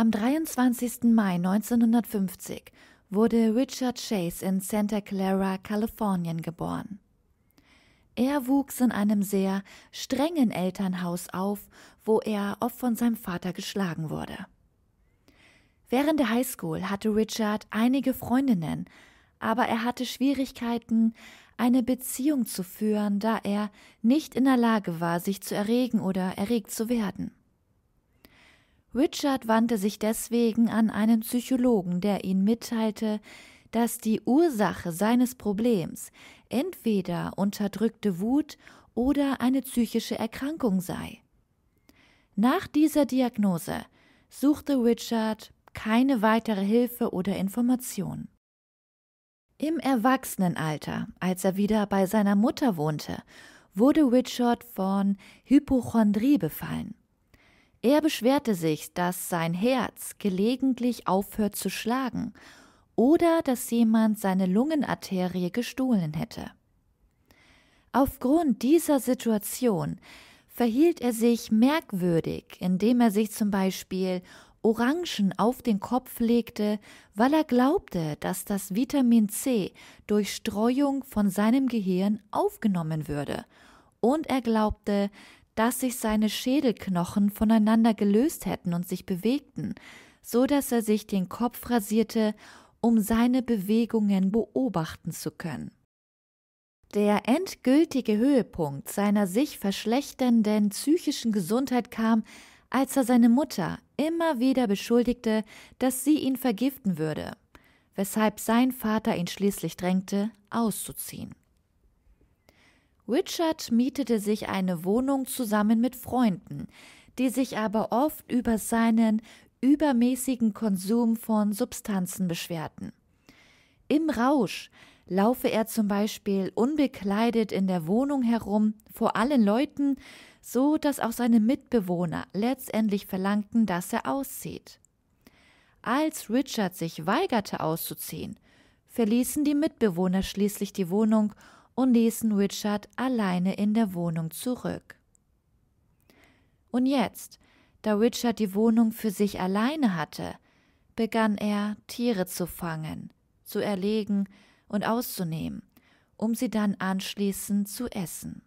Am 23. Mai 1950 wurde Richard Chase in Santa Clara, Kalifornien geboren. Er wuchs in einem sehr strengen Elternhaus auf, wo er oft von seinem Vater geschlagen wurde. Während der Highschool hatte Richard einige Freundinnen, aber er hatte Schwierigkeiten, eine Beziehung zu führen, da er nicht in der Lage war, sich zu erregen oder erregt zu werden. Richard wandte sich deswegen an einen Psychologen, der ihm mitteilte, dass die Ursache seines Problems entweder unterdrückte Wut oder eine psychische Erkrankung sei. Nach dieser Diagnose suchte Richard keine weitere Hilfe oder Information. Im Erwachsenenalter, als er wieder bei seiner Mutter wohnte, wurde Richard von Hypochondrie befallen. Er beschwerte sich, dass sein Herz gelegentlich aufhört zu schlagen oder dass jemand seine Lungenarterie gestohlen hätte. Aufgrund dieser Situation verhielt er sich merkwürdig, indem er sich zum Beispiel Orangen auf den Kopf legte, weil er glaubte, dass das Vitamin C durch Streuung von seinem Gehirn aufgenommen würde, und er glaubte, dass sich seine Schädelknochen voneinander gelöst hätten und sich bewegten, so dass er sich den Kopf rasierte, um seine Bewegungen beobachten zu können. Der endgültige Höhepunkt seiner sich verschlechternden psychischen Gesundheit kam, als er seine Mutter immer wieder beschuldigte, dass sie ihn vergiften würde, weshalb sein Vater ihn schließlich drängte, auszuziehen. Richard mietete sich eine Wohnung zusammen mit Freunden, die sich aber oft über seinen übermäßigen Konsum von Substanzen beschwerten. Im Rausch laufe er zum Beispiel unbekleidet in der Wohnung herum vor allen Leuten, so dass auch seine Mitbewohner letztendlich verlangten, dass er auszieht. Als Richard sich weigerte auszuziehen, verließen die Mitbewohner schließlich die Wohnung und ließen Richard alleine in der Wohnung zurück. Und jetzt, da Richard die Wohnung für sich alleine hatte, begann er, Tiere zu fangen, zu erlegen und auszunehmen, um sie dann anschließend zu essen.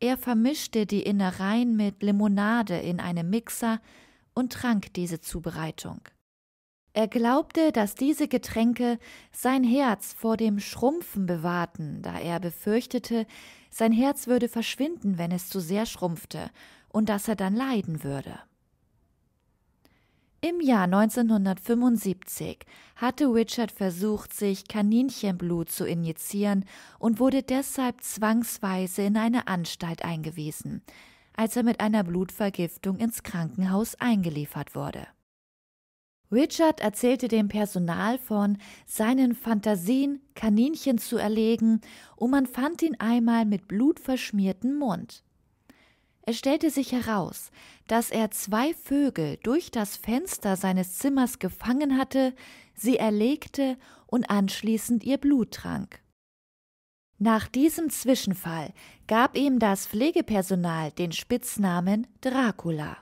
Er vermischte die Innereien mit Limonade in einem Mixer und trank diese Zubereitung. Er glaubte, dass diese Getränke sein Herz vor dem Schrumpfen bewahrten, da er befürchtete, sein Herz würde verschwinden, wenn es zu sehr schrumpfte, und dass er dann leiden würde. Im Jahr 1975 hatte Richard versucht, sich Kaninchenblut zu injizieren und wurde deshalb zwangsweise in eine Anstalt eingewiesen, als er mit einer Blutvergiftung ins Krankenhaus eingeliefert wurde. Richard erzählte dem Personal von seinen Fantasien, Kaninchen zu erlegen, und man fand ihn einmal mit blutverschmiertem Mund. Es stellte sich heraus, dass er zwei Vögel durch das Fenster seines Zimmers gefangen hatte, sie erlegte und anschließend ihr Blut trank. Nach diesem Zwischenfall gab ihm das Pflegepersonal den Spitznamen Dracula.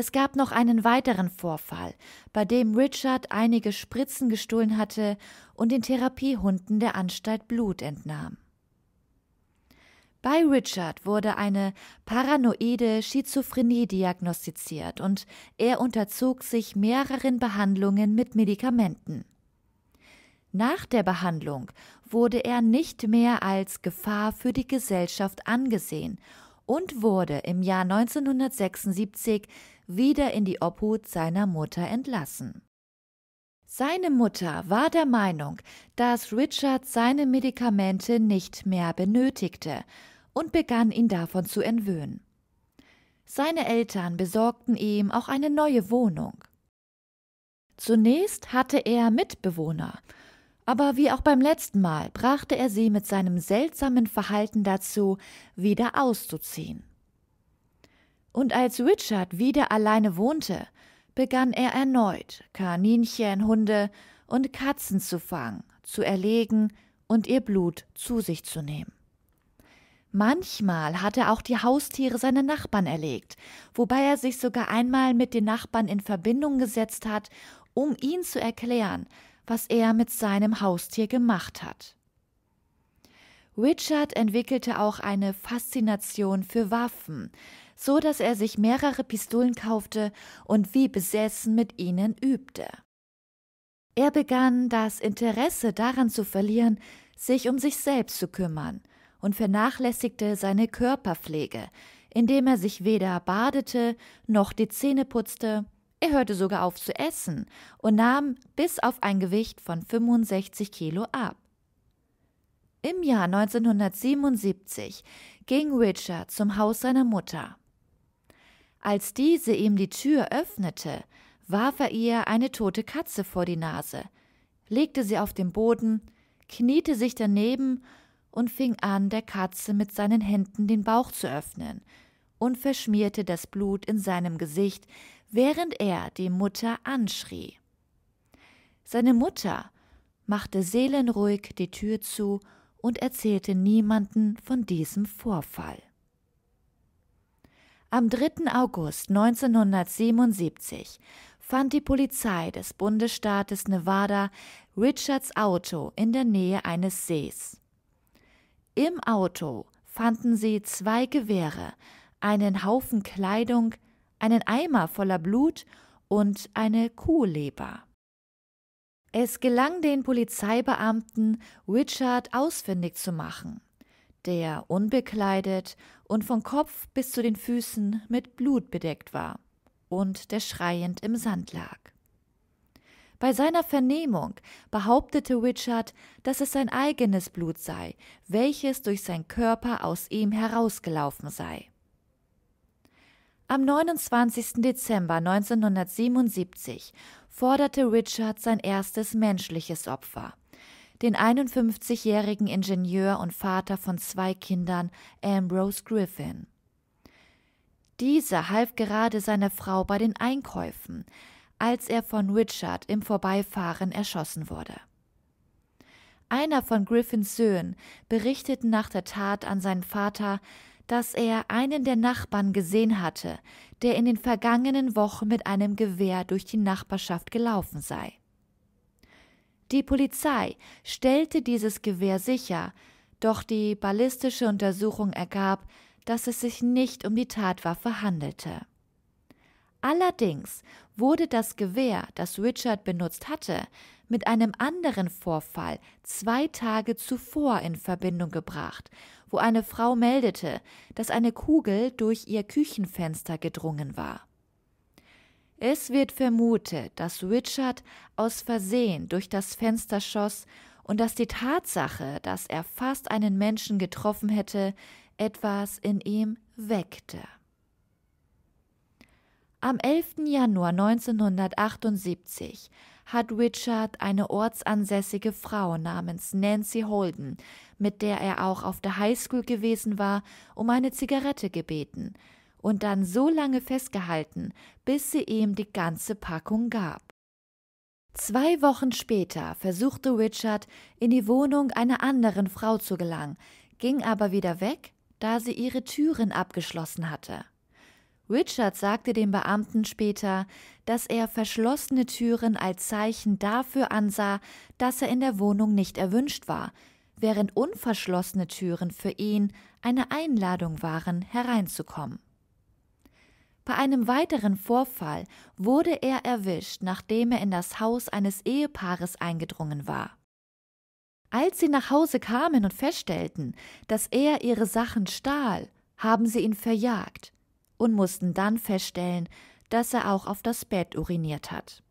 Es gab noch einen weiteren Vorfall, bei dem Richard einige Spritzen gestohlen hatte und den Therapiehunden der Anstalt Blut entnahm. Bei Richard wurde eine paranoide Schizophrenie diagnostiziert und er unterzog sich mehreren Behandlungen mit Medikamenten. Nach der Behandlung wurde er nicht mehr als Gefahr für die Gesellschaft angesehen und wurde im Jahr 1976 wieder in die Obhut seiner Mutter entlassen. Seine Mutter war der Meinung, dass Richard seine Medikamente nicht mehr benötigte und begann ihn davon zu entwöhnen. Seine Eltern besorgten ihm auch eine neue Wohnung. Zunächst hatte er Mitbewohner, aber wie auch beim letzten Mal brachte er sie mit seinem seltsamen Verhalten dazu, wieder auszuziehen. Und als Richard wieder alleine wohnte, begann er erneut, Kaninchen, Hunde und Katzen zu fangen, zu erlegen und ihr Blut zu sich zu nehmen. Manchmal hat er auch die Haustiere seiner Nachbarn erlegt, wobei er sich sogar einmal mit den Nachbarn in Verbindung gesetzt hat, um ihnen zu erklären, was er mit seinem Haustier gemacht hat. Richard entwickelte auch eine Faszination für Waffen, so dass er sich mehrere Pistolen kaufte und wie besessen mit ihnen übte. Er begann das Interesse daran zu verlieren, sich um sich selbst zu kümmern und vernachlässigte seine Körperpflege, indem er sich weder badete noch die Zähne putzte, er hörte sogar auf zu essen und nahm bis auf ein Gewicht von 65 Kilo ab. Im Jahr 1977 ging Richard zum Haus seiner Mutter. Als diese ihm die Tür öffnete, warf er ihr eine tote Katze vor die Nase, legte sie auf den Boden, kniete sich daneben und fing an, der Katze mit seinen Händen den Bauch zu öffnen und verschmierte das Blut in seinem Gesicht, während er die Mutter anschrie. Seine Mutter machte seelenruhig die Tür zu und erzählte niemanden von diesem Vorfall. Am 3. August 1977 fand die Polizei des Bundesstaates Nevada Richards Auto in der Nähe eines Sees. Im Auto fanden sie zwei Gewehre, einen Haufen Kleidung, einen Eimer voller Blut und eine Kuhleber. Es gelang den Polizeibeamten, Richard ausfindig zu machen, der unbekleidet und von Kopf bis zu den Füßen mit Blut bedeckt war und der schreiend im Sand lag. Bei seiner Vernehmung behauptete Richard, dass es sein eigenes Blut sei, welches durch seinen Körper aus ihm herausgelaufen sei. Am 29. Dezember 1977 forderte Richard sein erstes menschliches Opfer, den 51-jährigen Ingenieur und Vater von zwei Kindern, Ambrose Griffin. Dieser half gerade seiner Frau bei den Einkäufen, als er von Richard im Vorbeifahren erschossen wurde. Einer von Griffins Söhnen berichtete nach der Tat an seinen Vater, dass er einen der Nachbarn gesehen hatte, der in den vergangenen Wochen mit einem Gewehr durch die Nachbarschaft gelaufen sei. Die Polizei stellte dieses Gewehr sicher, doch die ballistische Untersuchung ergab, dass es sich nicht um die Tatwaffe handelte. Allerdings wurde das Gewehr, das Richard benutzt hatte, mit einem anderen Vorfall zwei Tage zuvor in Verbindung gebracht, wo eine Frau meldete, dass eine Kugel durch ihr Küchenfenster gedrungen war. Es wird vermutet, dass Richard aus Versehen durch das Fenster schoss und dass die Tatsache, dass er fast einen Menschen getroffen hätte, etwas in ihm weckte. Am 11. Januar 1978 hat Richard eine ortsansässige Frau namens Nancy Holden, mit der er auch auf der Highschool gewesen war, um eine Zigarette gebeten und dann so lange festgehalten, bis sie ihm die ganze Packung gab. Zwei Wochen später versuchte Richard, in die Wohnung einer anderen Frau zu gelangen, ging aber wieder weg, da sie ihre Türen abgeschlossen hatte. Richard sagte dem Beamten später, dass er verschlossene Türen als Zeichen dafür ansah, dass er in der Wohnung nicht erwünscht war, während unverschlossene Türen für ihn eine Einladung waren, hereinzukommen. Bei einem weiteren Vorfall wurde er erwischt, nachdem er in das Haus eines Ehepaares eingedrungen war. Als sie nach Hause kamen und feststellten, dass er ihre Sachen stahl, haben sie ihn verjagt und mussten dann feststellen, dass er auch auf das Bett uriniert hat.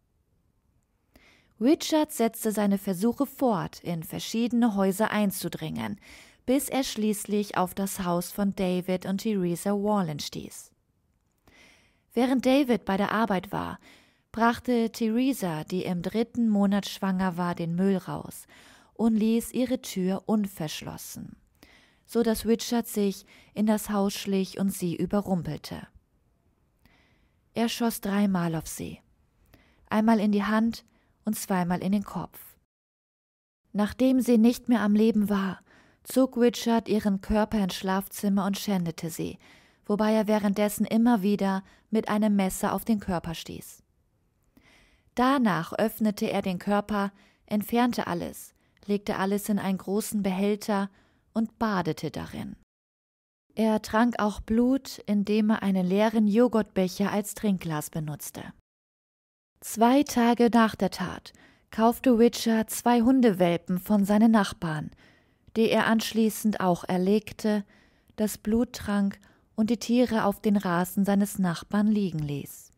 Richard setzte seine Versuche fort, in verschiedene Häuser einzudringen, bis er schließlich auf das Haus von David und Theresa Wallen stieß. Während David bei der Arbeit war, brachte Theresa, die im dritten Monat schwanger war, den Müll raus und ließ ihre Tür unverschlossen so dass Richard sich in das Haus schlich und sie überrumpelte. Er schoss dreimal auf sie. Einmal in die Hand und zweimal in den Kopf. Nachdem sie nicht mehr am Leben war, zog Richard ihren Körper ins Schlafzimmer und schändete sie, wobei er währenddessen immer wieder mit einem Messer auf den Körper stieß. Danach öffnete er den Körper, entfernte alles, legte alles in einen großen Behälter und badete darin. Er trank auch Blut, indem er einen leeren Joghurtbecher als Trinkglas benutzte. Zwei Tage nach der Tat kaufte Witcher zwei Hundewelpen von seinen Nachbarn, die er anschließend auch erlegte, das Blut trank und die Tiere auf den Rasen seines Nachbarn liegen ließ.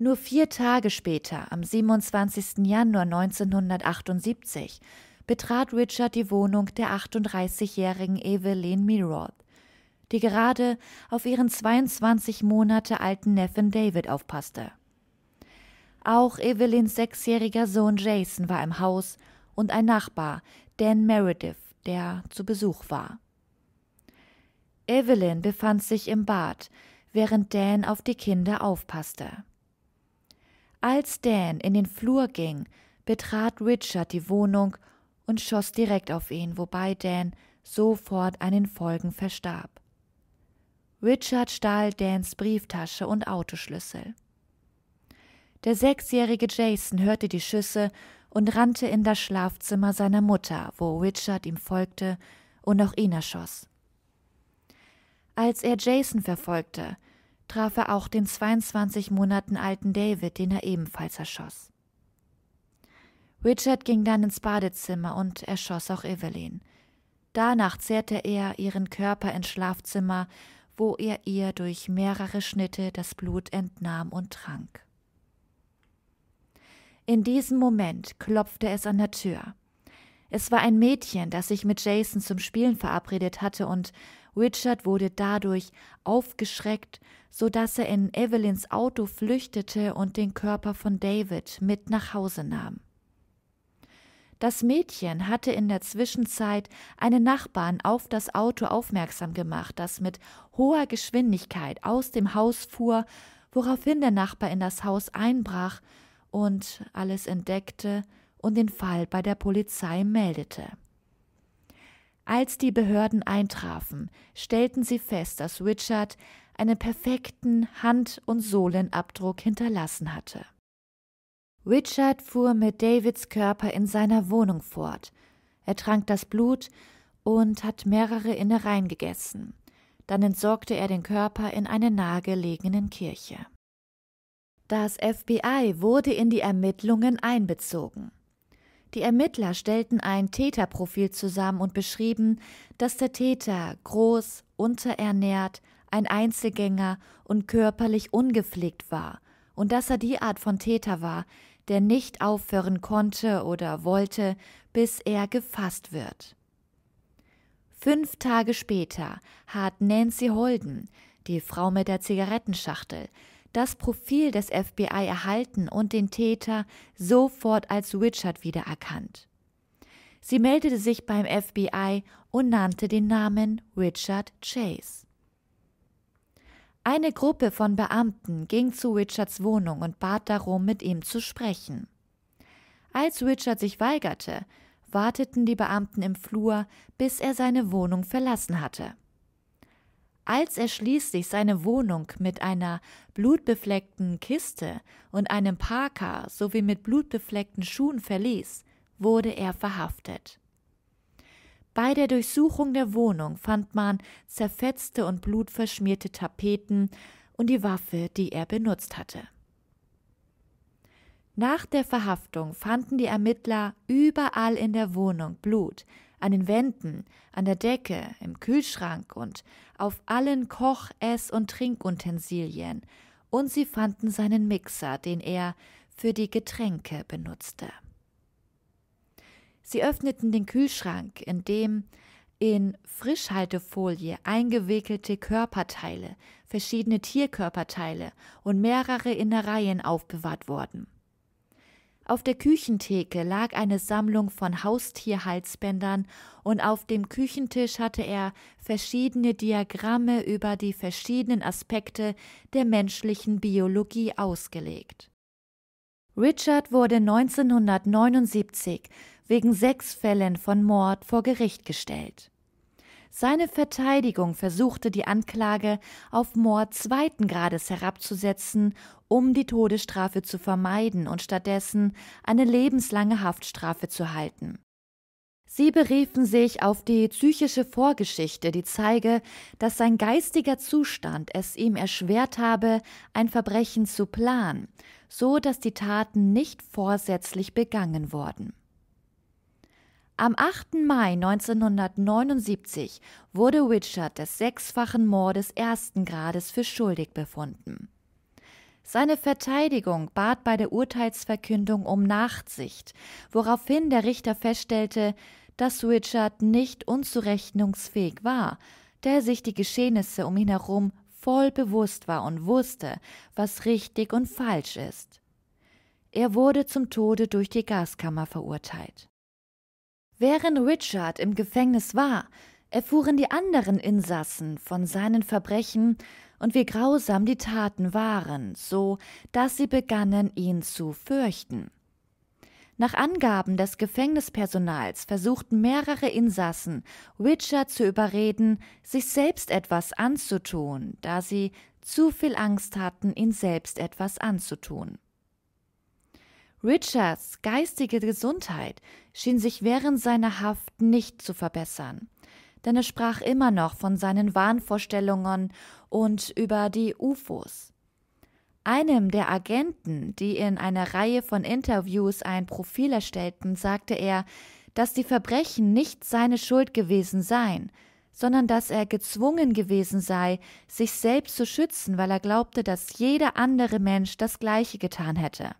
Nur vier Tage später, am 27. Januar 1978, betrat Richard die Wohnung der 38-jährigen Evelyn Miroth, die gerade auf ihren 22 Monate alten Neffen David aufpasste. Auch Evelyns sechsjähriger Sohn Jason war im Haus und ein Nachbar, Dan Meredith, der zu Besuch war. Evelyn befand sich im Bad, während Dan auf die Kinder aufpasste. Als Dan in den Flur ging, betrat Richard die Wohnung und schoss direkt auf ihn, wobei Dan sofort an den Folgen verstarb. Richard stahl Dans Brieftasche und Autoschlüssel. Der sechsjährige Jason hörte die Schüsse und rannte in das Schlafzimmer seiner Mutter, wo Richard ihm folgte und auch ihn erschoss. Als er Jason verfolgte, traf er auch den 22 Monaten alten David, den er ebenfalls erschoss. Richard ging dann ins Badezimmer und erschoss auch Evelyn. Danach zehrte er ihren Körper ins Schlafzimmer, wo er ihr durch mehrere Schnitte das Blut entnahm und trank. In diesem Moment klopfte es an der Tür. Es war ein Mädchen, das sich mit Jason zum Spielen verabredet hatte, und Richard wurde dadurch aufgeschreckt, so dass er in Evelyns Auto flüchtete und den Körper von David mit nach Hause nahm. Das Mädchen hatte in der Zwischenzeit einen Nachbarn auf das Auto aufmerksam gemacht, das mit hoher Geschwindigkeit aus dem Haus fuhr, woraufhin der Nachbar in das Haus einbrach und alles entdeckte und den Fall bei der Polizei meldete. Als die Behörden eintrafen, stellten sie fest, dass Richard einen perfekten Hand- und Sohlenabdruck hinterlassen hatte. Richard fuhr mit Davids Körper in seiner Wohnung fort. Er trank das Blut und hat mehrere Innereien gegessen. Dann entsorgte er den Körper in eine nahegelegenen Kirche. Das FBI wurde in die Ermittlungen einbezogen. Die Ermittler stellten ein Täterprofil zusammen und beschrieben, dass der Täter groß, unterernährt, ein Einzelgänger und körperlich ungepflegt war und dass er die Art von Täter war, der nicht aufhören konnte oder wollte, bis er gefasst wird. Fünf Tage später hat Nancy Holden, die Frau mit der Zigarettenschachtel, das Profil des FBI erhalten und den Täter sofort als Richard wiedererkannt. Sie meldete sich beim FBI und nannte den Namen Richard Chase. Eine Gruppe von Beamten ging zu Richards Wohnung und bat darum, mit ihm zu sprechen. Als Richard sich weigerte, warteten die Beamten im Flur, bis er seine Wohnung verlassen hatte. Als er schließlich seine Wohnung mit einer blutbefleckten Kiste und einem Parker sowie mit blutbefleckten Schuhen verließ, wurde er verhaftet. Bei der Durchsuchung der Wohnung fand man zerfetzte und blutverschmierte Tapeten und die Waffe, die er benutzt hatte. Nach der Verhaftung fanden die Ermittler überall in der Wohnung Blut, an den Wänden, an der Decke, im Kühlschrank und auf allen Koch-, Ess- und Trinkutensilien, und sie fanden seinen Mixer, den er für die Getränke benutzte. Sie öffneten den Kühlschrank, in dem in Frischhaltefolie eingewickelte Körperteile, verschiedene Tierkörperteile und mehrere Innereien aufbewahrt wurden. Auf der Küchentheke lag eine Sammlung von Haustierhalsbändern und auf dem Küchentisch hatte er verschiedene Diagramme über die verschiedenen Aspekte der menschlichen Biologie ausgelegt. Richard wurde 1979 wegen sechs Fällen von Mord vor Gericht gestellt. Seine Verteidigung versuchte die Anklage auf Mord zweiten Grades herabzusetzen, um die Todesstrafe zu vermeiden und stattdessen eine lebenslange Haftstrafe zu halten. Sie beriefen sich auf die psychische Vorgeschichte, die zeige, dass sein geistiger Zustand es ihm erschwert habe, ein Verbrechen zu planen, so dass die Taten nicht vorsätzlich begangen wurden. Am 8. Mai 1979 wurde Richard des sechsfachen Mordes ersten Grades für schuldig befunden. Seine Verteidigung bat bei der Urteilsverkündung um Nachsicht, woraufhin der Richter feststellte, dass Richard nicht unzurechnungsfähig war, der sich die Geschehnisse um ihn herum voll bewusst war und wusste, was richtig und falsch ist. Er wurde zum Tode durch die Gaskammer verurteilt. Während Richard im Gefängnis war, erfuhren die anderen Insassen von seinen Verbrechen und wie grausam die Taten waren, so dass sie begannen, ihn zu fürchten. Nach Angaben des Gefängnispersonals versuchten mehrere Insassen, Richard zu überreden, sich selbst etwas anzutun, da sie zu viel Angst hatten, ihn selbst etwas anzutun. Richards geistige Gesundheit schien sich während seiner Haft nicht zu verbessern, denn er sprach immer noch von seinen Wahnvorstellungen und über die UFOs. Einem der Agenten, die in einer Reihe von Interviews ein Profil erstellten, sagte er, dass die Verbrechen nicht seine Schuld gewesen seien, sondern dass er gezwungen gewesen sei, sich selbst zu schützen, weil er glaubte, dass jeder andere Mensch das gleiche getan hätte.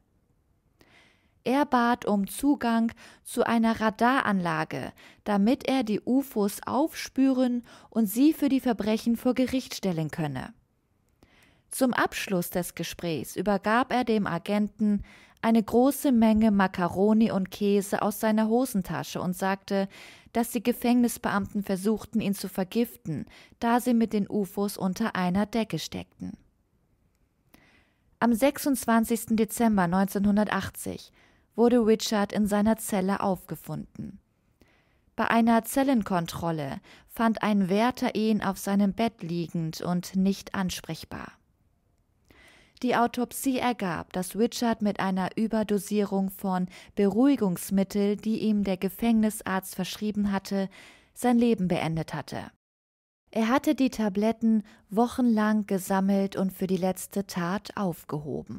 Er bat um Zugang zu einer Radaranlage, damit er die UFOs aufspüren und sie für die Verbrechen vor Gericht stellen könne. Zum Abschluss des Gesprächs übergab er dem Agenten eine große Menge Makaroni und Käse aus seiner Hosentasche und sagte, dass die Gefängnisbeamten versuchten, ihn zu vergiften, da sie mit den UFOs unter einer Decke steckten. Am 26. Dezember 1980 wurde Richard in seiner Zelle aufgefunden. Bei einer Zellenkontrolle fand ein Wärter ihn auf seinem Bett liegend und nicht ansprechbar. Die Autopsie ergab, dass Richard mit einer Überdosierung von Beruhigungsmittel, die ihm der Gefängnisarzt verschrieben hatte, sein Leben beendet hatte. Er hatte die Tabletten wochenlang gesammelt und für die letzte Tat aufgehoben.